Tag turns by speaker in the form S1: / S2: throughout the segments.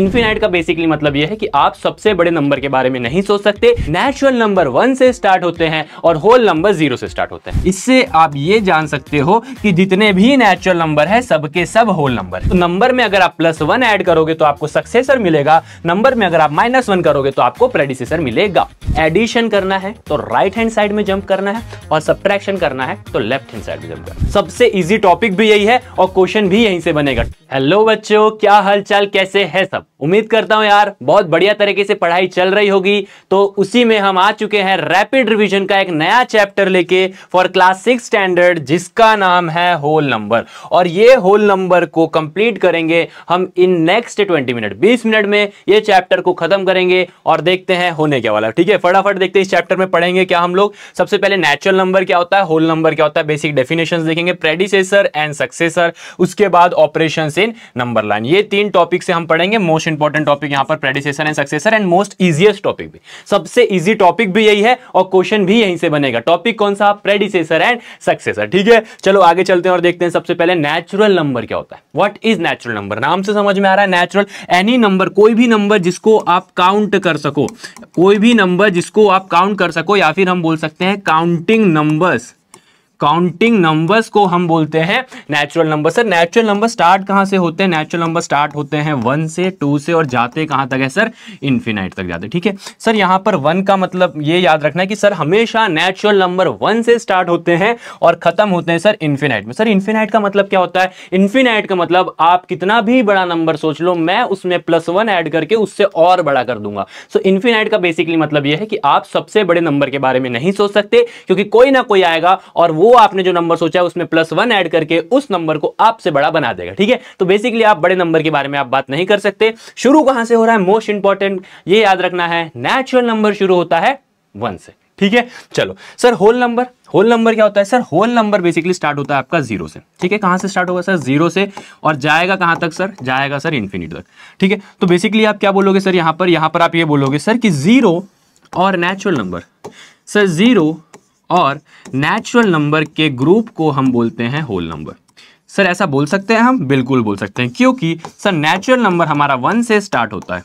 S1: infinite का basically मतलब यह है कि आप सबसे बड़े नंबर के बारे में नहीं सोच सकते नेचुरल नंबर वन से स्टार्ट होते हैं और होल नंबर जीरो से स्टार्ट होते हैं इससे आप ये जान सकते हो कि जितने भी नेचुरल नंबर है सबके सब होल नंबर तो नंबर में अगर आप प्लस वन ऐड करोगे तो आपको सक्सेसर मिलेगा नंबर में अगर आप माइनस वन करोगे तो आपको प्रेडिसेसर मिलेगा एडिशन करना है तो राइट हैंड साइड में जंप करना है और सब्ट्रैक्शन करना है तो लेफ्ट हैंड साइड में जंप करना सबसे इजी टॉपिक भी यही है और क्वेश्चन भी यहीं से बनेगा हेलो बच्चों क्या हालचाल कैसे है सब उम्मीद करता हूं यार बहुत बढ़िया तरीके से पढ़ाई चल रही होगी तो उसी में हम आ चुके हैं रैपिड रिवीजन का एक नया चैप्टर लेके फॉर क्लास सिक्स स्टैंडर्ड जिसका नाम है होल नंबर और ये होल नंबर को कंप्लीट करेंगे हम इन नेक्स्ट ट्वेंटी मिनट बीस मिनट में ये चैप्टर को खत्म करेंगे और देखते हैं होने क्या वाला ठीक है फटाफट देखते हैं इस चैप्टर में पढ़ेंगे क्या हम लोग सबसे पहले नेचुरल नंबर क्या होता है होल नंबर क्या होता है बेसिक डेफिनेशन देखेंगे प्रेडिसेसर एंड सक्सेसर उसके बाद ऑपरेशन इन नंबर लाइन ये तीन टॉपिक से हम पढ़ेंगे मोशन इंपॉर्टेंट टॉपिक यहां पर predecessor and successor and most easiest topic भी सबसे इजी टॉपिक भी यही है और क्वेश्चन भी यहीं से बनेगा टॉपिक कौन सा प्रेडिसेसर एंड सक्सेसर ठीक है चलो आगे चलते हैं और देखते हैं सबसे पहले नेचुरल नंबर क्या होता है वट इज नेचुरल नंबर नाम से समझ में आ रहा है नेचुरल एनी नंबर कोई भी नंबर जिसको आप काउंट कर सको कोई भी नंबर जिसको आप काउंट कर सको या फिर हम बोल सकते हैं काउंटिंग नंबर्स काउंटिंग नंबर्स को हम बोलते हैं natural number sir natural number start कहां से होते हैं नेचुरल नंबर स्टार्ट होते हैं वन से टू से और जाते कहां तक है सर इन्फिनाइट तक जाते ठीक है सर यहां पर वन का मतलब ये याद रखना है कि सर हमेशा नेचुरल नंबर वन से स्टार्ट होते हैं और ख़त्म होते हैं सर इन्फिनाइट में सर इन्फिनाइट का मतलब क्या होता है इन्फिनाइट का मतलब आप कितना भी बड़ा नंबर सोच लो मैं उसमें प्लस वन ऐड करके उससे और बड़ा कर दूंगा सो इन्फिनाइट का बेसिकली मतलब यह है कि आप सबसे बड़े नंबर के बारे में नहीं सोच सकते क्योंकि कोई ना कोई आएगा और वो वो आपने जो नंबर सोचा है उसमें प्लस वन ऐड करके उस नंबर को आपसे बड़ा बना देगा ठीक है तो बेसिकली आप बड़े नंबर के बारे में आप बात नहीं कर सकते शुरू कहां से हो रहा है मोस्ट इंपॉर्टेंट ये याद रखना है नेचुरल नंबर शुरू होता है वन से ठीक है चलो sir whole number whole number क्या होता है sir whole number basically start होता है आपका जीरो से ठीक है कहां से स्टार्ट होगा सर जीरो से और जाएगा कहां तक सर जाएगा सर इन्फिनिट तक ठीक है तो बेसिकली आप क्या बोलोगे सर यहां पर यहां पर आप ये बोलोगे सर कि जीरो और नेचुरल नंबर सर जीरो और नेचुरल नंबर के ग्रुप को हम बोलते हैं होल नंबर सर ऐसा बोल सकते हैं हम बिल्कुल बोल सकते हैं क्योंकि सर नेचुरल नंबर हमारा वन से स्टार्ट होता है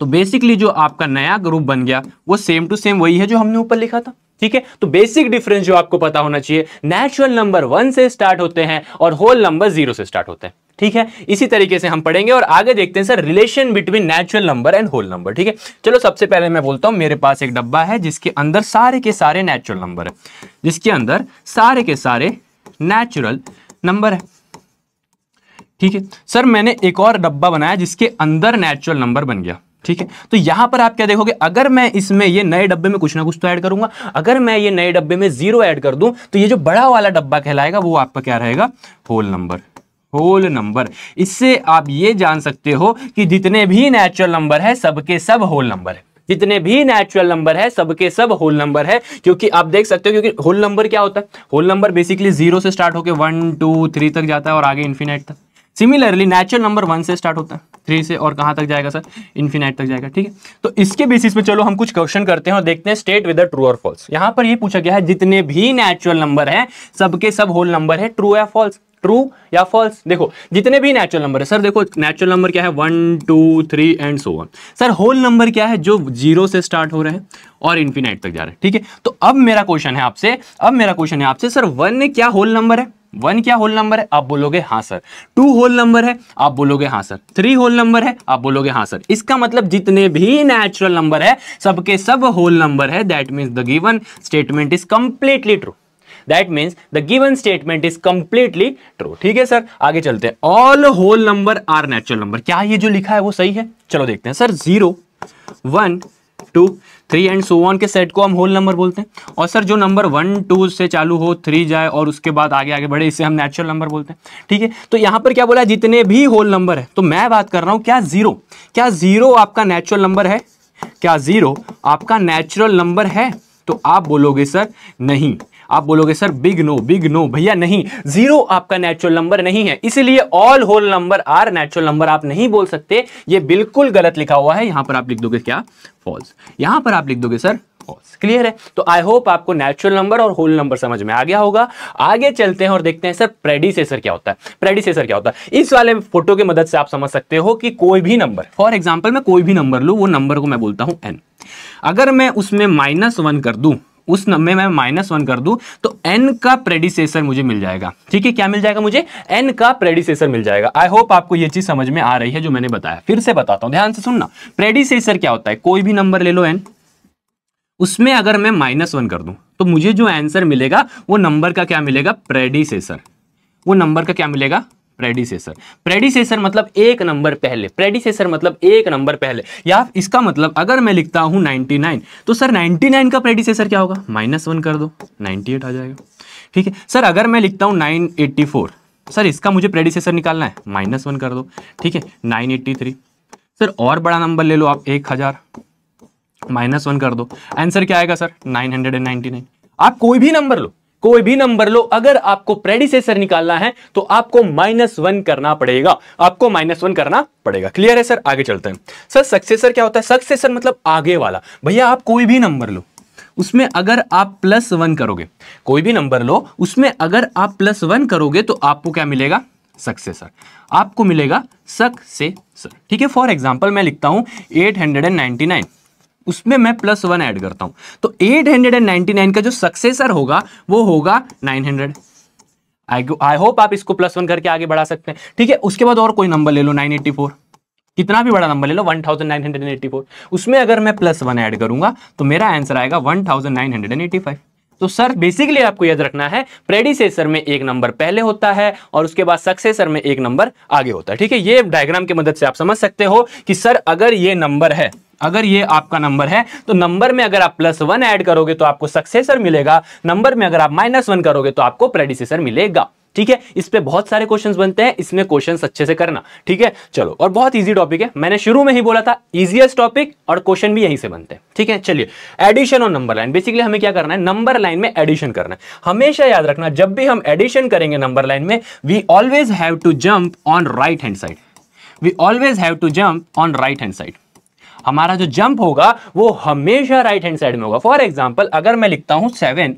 S1: तो बेसिकली जो आपका नया ग्रुप बन गया वो सेम टू सेम वही है जो हमने ऊपर लिखा था ठीक है तो बेसिक डिफरेंस जो आपको पता होना चाहिए नेचुरल नंबर वन से स्टार्ट होते हैं और होल नंबर जीरो से स्टार्ट होते हैं ठीक है इसी तरीके से हम पढ़ेंगे और आगे देखते हैं sir relation between natural number and whole number ठीक है चलो सबसे पहले मैं बोलता हूं मेरे पास एक डब्बा है जिसके अंदर सारे के सारे नेचुरल नंबर है जिसके अंदर सारे के सारे नेचुरल नंबर है ठीक है सर मैंने एक और डब्बा बनाया जिसके अंदर नेचुरल नंबर बन गया ठीक है तो यहां पर आप क्या देखोगे अगर मैं इसमें ये नए डब्बे में कुछ ना कुछ तो ऐड करूंगा अगर मैं ये नए डब्बे में जीरो ऐड कर दूं तो ये जो बड़ा वाला डब्बा कहलाएगा वो आपका क्या रहेगा होल नंबर होल नंबर इससे आप ये जान सकते हो कि जितने भी नेचुरल नंबर है सबके सब होल नंबर है जितने भी नेचुरल नंबर है सबके सब होल नंबर है क्योंकि आप देख सकते हो क्योंकि होल नंबर क्या होता है होल नंबर बेसिकली जीरो से स्टार्ट होकर वन टू थ्री तक जाता है और आगे इन्फिनेट तक सिमिलरली नेचुरल नंबर वन से स्टार्ट होता है थ्री से और कहाँ तक जाएगा सर इन्फिनाइट तक जाएगा ठीक है तो इसके बेसिस पे चलो हम कुछ क्वेश्चन करते हैं और देखते हैं स्टेट विदर ट्रू और फॉल्स यहाँ पर ये पूछा गया है जितने भी नेचुरल नंबर हैं सबके सब होल नंबर है ट्रू या फॉल्स ट्रू या फॉल्स देखो जितने भी नेचुरल नंबर है सर देखो नेचुरल नंबर क्या है one two three and so on sir whole number क्या है जो जीरो से स्टार्ट हो रहे हैं और इन्फिनाइट तक जा रहे हैं ठीक है तो अब मेरा क्वेश्चन है आपसे अब मेरा क्वेश्चन है आपसे सर वन क्या होल नंबर है वन क्या होल नंबर है आप बोलोगे हाँ सर टू होल नंबर है आप बोलोगे हाँ सर थ्री होल नंबर है आप बोलोगे हाँ सर इसका मतलब जितने भी नेचुरल नंबर है सबके सब होल नंबर है that means the given statement is completely true that means the given statement is completely true ठीक है सर आगे चलते हैं all whole number are natural number क्या ये जो लिखा है वो सही है चलो देखते हैं sir zero one two three and so on के सेट को हम होल नंबर बोलते हैं और सर जो नंबर वन टू से चालू हो थ्री जाए और उसके बाद आगे आगे बढ़े इसे हम नेचुरल नंबर बोलते हैं ठीक है तो यहाँ पर क्या बोला जितने भी होल नंबर है तो मैं बात कर रहा हूँ क्या जीरो क्या जीरो आपका नेचुरल नंबर है क्या जीरो आपका नेचुरल नंबर है तो आप बोलोगे सर नहीं आप बोलोगे sir big no big no भैया नहीं जीरो आपका नेचुरल नंबर नहीं है इसलिए all whole number are natural number आप नहीं बोल सकते ये बिल्कुल गलत लिखा हुआ है यहां पर आप लिख दोगे क्या फॉल्स यहां पर आप लिख दोगे सर फॉल्स क्लियर है तो आई होप आपको नेचुरल नंबर और होल नंबर समझ में आ गया होगा आगे चलते हैं और देखते हैं सर प्रेडिसेसर क्या होता है प्रेडिसेसर क्या होता है इस वाले फोटो की मदद से आप समझ सकते हो कि कोई भी नंबर फॉर एग्जाम्पल मैं कोई भी नंबर लू वो नंबर को मैं बोलता हूं एन अगर मैं उसमें माइनस वन कर दू उस नंबर में माइनस वन कर दू तो एन का प्रेडिसेसर मुझे मिल जाएगा ठीक है क्या मिल जाएगा मुझे एन का प्रेडिसेसर मिल जाएगा आई होप आपको यह चीज समझ में आ रही है जो मैंने बताया फिर से बताता हूं ध्यान से सुनना प्रेडिसेसर क्या होता है कोई भी नंबर ले लो एन उसमें अगर मैं माइनस वन कर दूं तो मुझे जो आंसर मिलेगा वो नंबर का क्या मिलेगा प्रेडिसेसर वो नंबर का क्या मिलेगा प्रेडिसेसर प्रेडिसेसर मतलब एक नंबर पहले प्रेडिसेसर मतलब एक नंबर पहले या इसका मतलब अगर मैं लिखता हूँ 99 तो सर 99 का प्रेडिसेसर क्या होगा माइनस वन कर दो 98 आ जाएगा ठीक है सर अगर मैं लिखता हूँ 984 सर इसका मुझे प्रेडिसेसर निकालना है माइनस वन कर दो ठीक है 983 सर और बड़ा नंबर ले लो आप एक हज़ार माइनस वन कर दो आंसर क्या आएगा sir nine hundred and ninety nine आप कोई भी नंबर लो कोई भी नंबर लो अगर आपको प्रेडिसेसर निकालना है तो आपको माइनस वन करना पड़ेगा आपको माइनस वन करना पड़ेगा क्लियर है सर आगे चलते हैं सर सक्सेसर क्या होता है सक्सेसर मतलब आगे वाला भैया आप कोई भी नंबर लो उसमें अगर आप प्लस वन करोगे कोई भी नंबर लो उसमें अगर आप प्लस वन करोगे तो आपको क्या मिलेगा सक्सेसर आपको मिलेगा सक्सेसर ठीक है फॉर एग्जाम्पल मैं लिखता हूं eight hundred and ninety nine उसमें मैं प्लस वन ऐड करता हूं तो 899 का जो सक्सेसर होगा वो होगा 900 आई होप आप इसको प्लस वन करके आगे बढ़ा सकते हैं ठीक है उसके बाद और कोई नंबर ले लो 984 कितना भी बड़ा नंबर ले लो 1984 उसमें अगर मैं प्लस वन ऐड करूंगा तो मेरा आंसर आएगा 1985 तो सर बेसिकली आपको याद रखना है प्रेडिसेसर में एक नंबर पहले होता है और उसके बाद सक्सेसर में एक नंबर आगे होता है ठीक है ये डायग्राम की मदद से आप समझ सकते हो कि सर अगर ये नंबर है अगर ये आपका नंबर है तो नंबर में अगर आप प्लस वन ऐड करोगे तो आपको सक्सेसर मिलेगा नंबर में अगर आप माइनस वन करोगे तो आपको प्रेडिसेसर मिलेगा ठीक है इस पर बहुत सारे क्वेश्चंस बनते हैं इसमें क्वेश्चंस अच्छे से करना ठीक है चलो और बहुत इजी टॉपिक है मैंने शुरू में ही बोला था इजीएस्ट टॉपिक और क्वेश्चन भी यहीं से बनते हैं ठीक है चलिए एडिशन और नंबर लाइन बेसिकली हमें क्या करना है नंबर लाइन में एडिशन करना है हमेशा याद रखना जब भी हम एडिशन करेंगे नंबर लाइन में we always have to jump on right hand side we always have to jump on right hand side हमारा जो जंप होगा वो हमेशा राइट हैंड साइड में होगा फॉर एग्जाम्पल अगर मैं लिखता हूं सेवन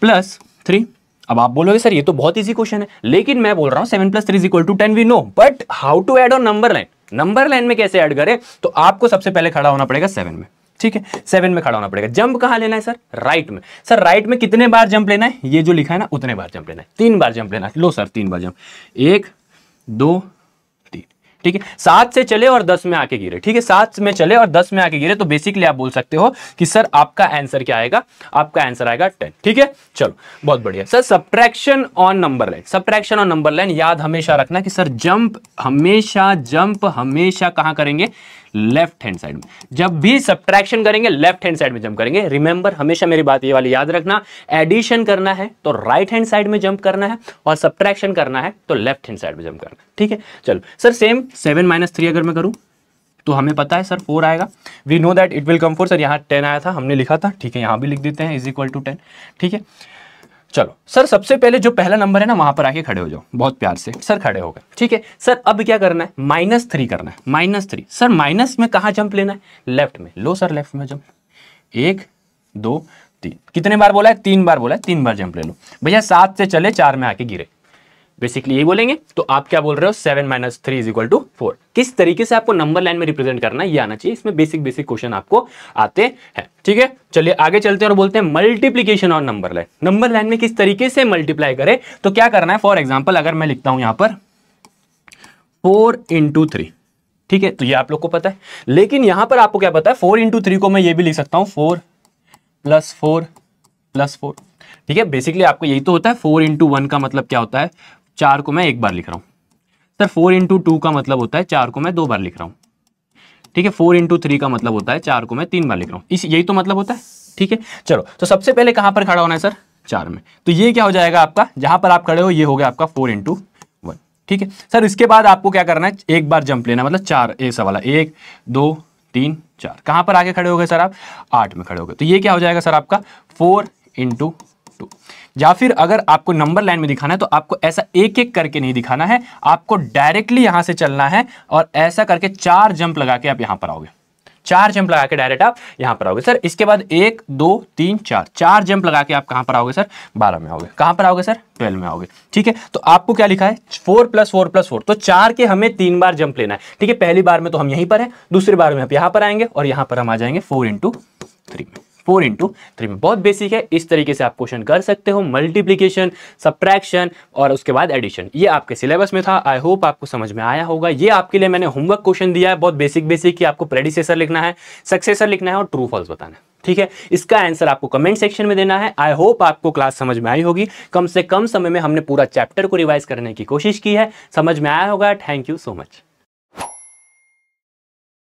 S1: प्लस थ्री अब आप बोलोगे सर ये तो बहुत इजी क्वेश्चन है लेकिन मैं बोल रहा हूं seven plus three equal to ten we know but how to add on number line number line में कैसे ऐड करें तो आपको सबसे पहले खड़ा होना पड़ेगा सेवन में ठीक है सेवन में खड़ा होना पड़ेगा जंप कहां लेना है सर राइट में सर राइट में कितने बार जंप लेना है ये जो लिखा है ना उतने बार जंप लेना है तीन बार जंप लेना है लो सर तीन बार जंप एक दो ठीक है सात से चले और दस में आके गिरे ठीक है सात में चले और दस में आके गिरे तो बेसिकली आप बोल सकते हो कि सर आपका आंसर क्या आएगा आपका आंसर आएगा टेन ठीक है चलो बहुत बढ़िया sir subtraction on number line subtraction on number line याद हमेशा रखना कि सर जंप हमेशा जंप हमेशा कहां करेंगे लेफ्ट हैंड साइड में जब भी सब्ट्रैक्शन करेंगे लेफ्ट हैंड साइड में जंप करेंगे रिमेंबर हमेशा मेरी बात ये वाली याद रखना एडिशन करना है तो राइट हैंड साइड में जंप करना है और सब्ट्रैक्शन करना है तो लेफ्ट हैंड साइड में जंप करना ठीक है चलो sir same seven minus three अगर मैं करूं तो हमें पता है सर फोर आएगा we know that it will come four sir यहाँ टेन आया था हमने लिखा था ठीक है यहाँ भी लिख देते हैं इज इक्वल टू टेन ठीक है चलो सर सबसे पहले जो पहला नंबर है ना वहां पर आके खड़े हो जाओ बहुत प्यार से सर खड़े हो गए ठीक है सर अब क्या करना है माइनस थ्री करना है माइनस थ्री सर माइनस में कहा जंप लेना है लेफ्ट में लो सर लेफ्ट में जंप एक दो तीन कितने बार बोला है तीन बार बोला है तीन बार जंप ले लो भैया सात से चले चार में आके गिरे बेसिकली यही बोलेंगे तो आप क्या बोल रहे हो seven minus three is equal to four किस तरीके से आपको नंबर लाइन में रिप्रेजेंट करना ये आना चाहिए इसमें बेसिक बेसिक क्वेश्चन आपको आते हैं ठीक है चलिए आगे चलते हैं और बोलते हैं multiplication on number line number line में किस तरीके से मल्टीप्लाई करें तो क्या करना है फॉर एग्जाम्पल अगर मैं लिखता हूं यहां पर फोर इंटू थ्री ठीक है तो ये आप लोग को पता है लेकिन यहां पर आपको क्या पता है फोर इंटू थ्री को मैं ये भी लिख सकता हूं four plus four plus four ठीक है बेसिकली आपको यही तो होता है फोर इंटू वन का मतलब क्या होता है चार को मैं एक बार लिख रहा हूँ सर फोर इंटू टू का मतलब होता है चार को मैं दो बार लिख रहा हूँ ठीक है फोर इंटू थ्री का मतलब होता है चार को मैं तीन बार लिख रहा हूँ इस यही तो मतलब होता है ठीक है चलो तो सबसे पहले कहाँ पर खड़ा होना है सर चार में तो ये क्या हो जाएगा आपका जहाँ पर आप खड़े हो ये हो गया आपका फोर इंटू वन ठीक है सर इसके बाद आपको क्या करना है एक बार जंप लेना मतलब चार ए सवाल एक दो तीन चार कहाँ पर आके खड़े हो गए सर आप आठ में खड़े हो गए तो ये क्या हो जाएगा सर आपका फोर इंटू टू या फिर अगर आपको नंबर लाइन में दिखाना है तो आपको ऐसा एक एक करके नहीं दिखाना है आपको डायरेक्टली यहां से चलना है और ऐसा करके चार जंप लगा के आप यहां पर आओगे चार जंप लगा के डायरेक्ट आप यहां पर आओगे सर इसके बाद एक दो तीन चार चार जंप लगा के आप कहां पर आओगे सर बारह में आओगे कहां पर आओगे सर ट्वेल्व में आओगे ठीक है तो आपको क्या लिखा है four plus four plus four तो चार के हमें तीन बार जंप लेना है ठीक है पहली बार में तो हम यहीं पर है दूसरी बार में आप यहाँ पर आएंगे और यहां पर हम आ जाएंगे फोर इंटू थ्री में फोर इंटू थ्री में बहुत बेसिक है इस तरीके से आप क्वेश्चन कर सकते हो मल्टीप्लीकेशन सब्ट्रैक्शन और उसके बाद एडिशन ये आपके सिलेबस में था आई होप आपको समझ में आया होगा ये आपके लिए मैंने होमवर्क क्वेश्चन दिया है बहुत बेसिक बेसिक कि आपको प्रेडिसेसर लिखना है सक्सेसर लिखना है और ट्रू फॉल्स बताना है ठीक है इसका आंसर आपको कमेंट सेक्शन में देना है आई होप आपको क्लास समझ में आई होगी कम से कम समय में हमने पूरा चैप्टर को रिवाइज करने की कोशिश की है समझ में आया होगा थैंक यू सो मच